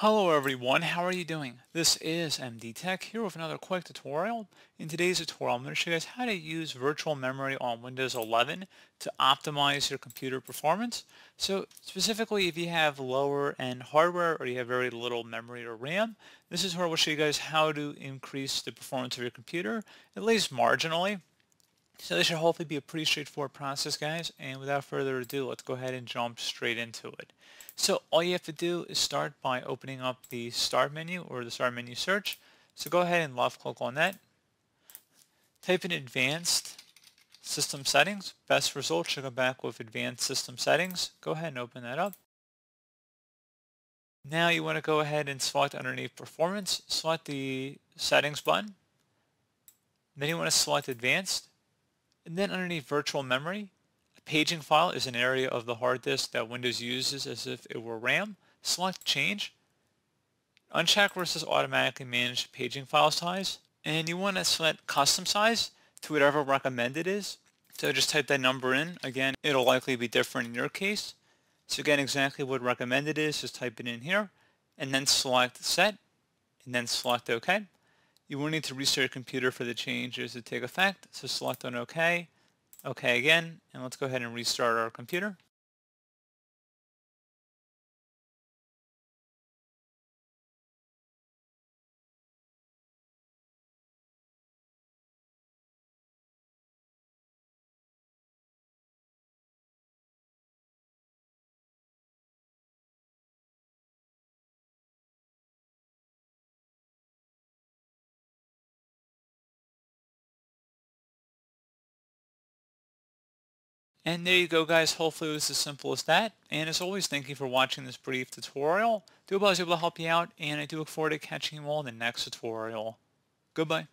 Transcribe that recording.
Hello everyone, how are you doing? This is MD Tech here with another quick tutorial. In today's tutorial, I'm going to show you guys how to use virtual memory on Windows 11 to optimize your computer performance. So specifically if you have lower end hardware or you have very little memory or RAM, this is where we'll show you guys how to increase the performance of your computer, at least marginally. So this should hopefully be a pretty straightforward process, guys. And without further ado, let's go ahead and jump straight into it. So all you have to do is start by opening up the Start menu or the Start menu search. So go ahead and left-click on that. Type in Advanced System Settings. Best results should go back with Advanced System Settings. Go ahead and open that up. Now you want to go ahead and select underneath Performance, select the Settings button. Then you want to select Advanced. And then underneath virtual memory, a paging file is an area of the hard disk that Windows uses as if it were RAM. Select change. Uncheck versus automatically manage paging file size. And you want to select custom size to whatever recommended is. So just type that number in. Again, it'll likely be different in your case. So again, exactly what recommended is, just type it in here and then select set and then select OK. You will need to restart your computer for the changes to take effect, so select on OK, OK again, and let's go ahead and restart our computer. And there you go guys, hopefully it was as simple as that. And as always, thank you for watching this brief tutorial. I do hope I was able to help you out, and I do look forward to catching you all in the next tutorial. Goodbye.